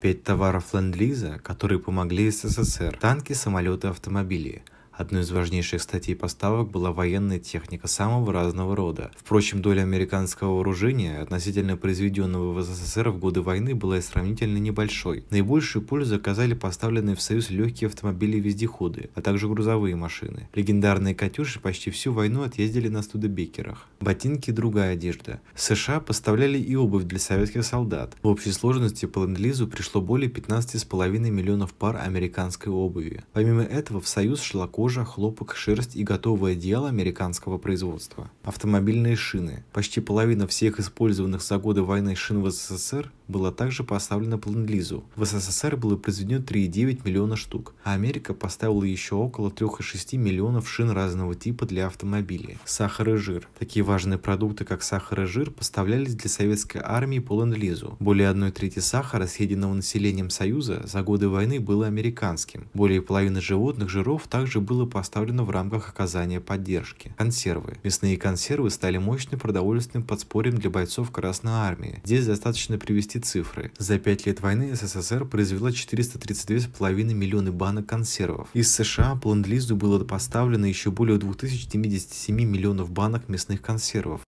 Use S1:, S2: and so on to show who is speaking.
S1: Пять товаров Ленд-Лиза, которые помогли СССР. Танки, самолеты, автомобили. Одной из важнейших статей поставок была военная техника самого разного рода. Впрочем, доля американского вооружения относительно произведенного в СССР в годы войны была сравнительно небольшой. Наибольшую пользу оказали поставленные в Союз легкие автомобили-вездеходы, а также грузовые машины. Легендарные «Катюши» почти всю войну отъездили на студебекерах. Ботинки и другая одежда. США поставляли и обувь для советских солдат. В общей сложности по ленд-лизу пришло более 15,5 миллионов пар американской обуви. Помимо этого в Союз шла кожа кожа, хлопок, шерсть и готовое дело американского производства. Автомобильные шины. Почти половина всех использованных за годы войны шин в СССР было также поставлено план В СССР было произведено 3,9 миллиона штук, а Америка поставила еще около 3,6 миллионов шин разного типа для автомобилей. Сахар и жир. Такие важные продукты, как сахар и жир, поставлялись для советской армии по ленд-лизу. Более одной трети сахара, съеденного населением Союза, за годы войны было американским. Более половины животных жиров также было поставлено в рамках оказания поддержки. Консервы. Мясные консервы стали мощным продовольственным подспорьем для бойцов Красной Армии. Здесь достаточно привести эти цифры. За 5 лет войны СССР произвела 432,5 миллиона банок консервов. Из США по ленд было поставлено еще более 2077 миллионов банок мясных консервов.